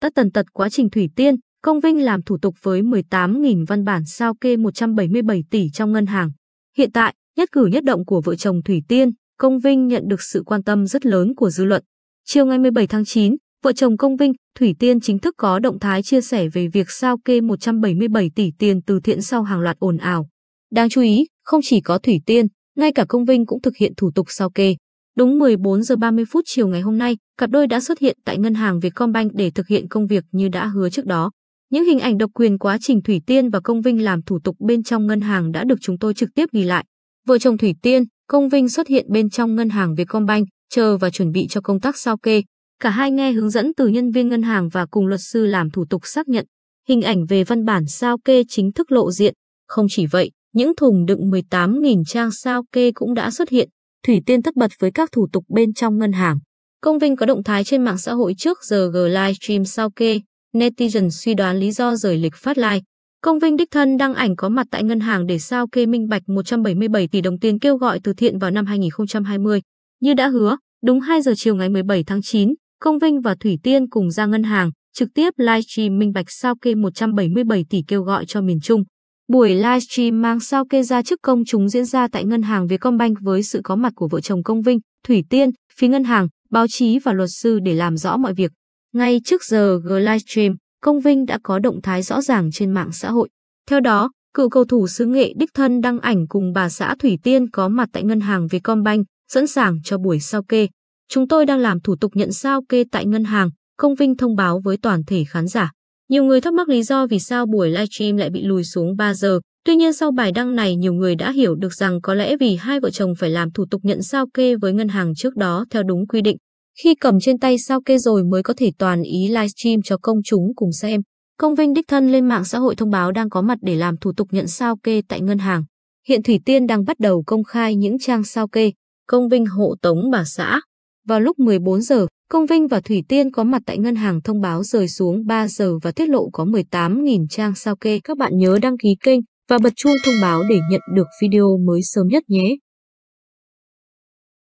tất tần tật quá trình Thủy Tiên, Công Vinh làm thủ tục với 18.000 văn bản sao kê 177 tỷ trong ngân hàng. Hiện tại, nhất cử nhất động của vợ chồng Thủy Tiên, Công Vinh nhận được sự quan tâm rất lớn của dư luận. Chiều ngày 17 tháng 9, vợ chồng Công Vinh, Thủy Tiên chính thức có động thái chia sẻ về việc sao kê 177 tỷ tiền từ thiện sau hàng loạt ồn ào. Đáng chú ý, không chỉ có Thủy Tiên, ngay cả Công Vinh cũng thực hiện thủ tục sao kê. Đúng 14 giờ 30 phút chiều ngày hôm nay, cặp đôi đã xuất hiện tại ngân hàng Vietcombank để thực hiện công việc như đã hứa trước đó. Những hình ảnh độc quyền quá trình Thủy Tiên và Công Vinh làm thủ tục bên trong ngân hàng đã được chúng tôi trực tiếp ghi lại. Vợ chồng Thủy Tiên, Công Vinh xuất hiện bên trong ngân hàng Vietcombank, chờ và chuẩn bị cho công tác sao kê. Cả hai nghe hướng dẫn từ nhân viên ngân hàng và cùng luật sư làm thủ tục xác nhận. Hình ảnh về văn bản sao kê chính thức lộ diện. Không chỉ vậy, những thùng đựng 18.000 trang sao kê cũng đã xuất hiện. Thủy Tiên tất bật với các thủ tục bên trong ngân hàng. Công Vinh có động thái trên mạng xã hội trước giờ G livestream sao kê, netizen suy đoán lý do rời lịch phát live. Công Vinh đích thân đăng ảnh có mặt tại ngân hàng để sao kê minh bạch 177 tỷ đồng tiền kêu gọi từ thiện vào năm 2020. Như đã hứa, đúng 2 giờ chiều ngày 17 tháng 9, Công Vinh và Thủy Tiên cùng ra ngân hàng, trực tiếp livestream minh bạch sao kê 177 tỷ kêu gọi cho miền Trung. Buổi livestream mang sao kê ra chức công chúng diễn ra tại ngân hàng Vietcombank với sự có mặt của vợ chồng Công Vinh, Thủy Tiên, phía ngân hàng, báo chí và luật sư để làm rõ mọi việc. Ngay trước giờ G livestream, Công Vinh đã có động thái rõ ràng trên mạng xã hội. Theo đó, cựu cầu thủ xứ nghệ đích thân đăng ảnh cùng bà xã Thủy Tiên có mặt tại ngân hàng Vietcombank, sẵn sàng cho buổi sao kê. Chúng tôi đang làm thủ tục nhận sao kê tại ngân hàng, Công Vinh thông báo với toàn thể khán giả. Nhiều người thắc mắc lý do vì sao buổi livestream lại bị lùi xuống 3 giờ. Tuy nhiên sau bài đăng này nhiều người đã hiểu được rằng có lẽ vì hai vợ chồng phải làm thủ tục nhận sao kê với ngân hàng trước đó theo đúng quy định. Khi cầm trên tay sao kê rồi mới có thể toàn ý livestream cho công chúng cùng xem. Công Vinh đích thân lên mạng xã hội thông báo đang có mặt để làm thủ tục nhận sao kê tại ngân hàng. Hiện Thủy Tiên đang bắt đầu công khai những trang sao kê. Công Vinh hộ tống bà xã. Vào lúc 14 giờ, Công Vinh và Thủy Tiên có mặt tại ngân hàng thông báo rời xuống 3 giờ và tiết lộ có 18.000 trang sao kê. Các bạn nhớ đăng ký kênh và bật chuông thông báo để nhận được video mới sớm nhất nhé.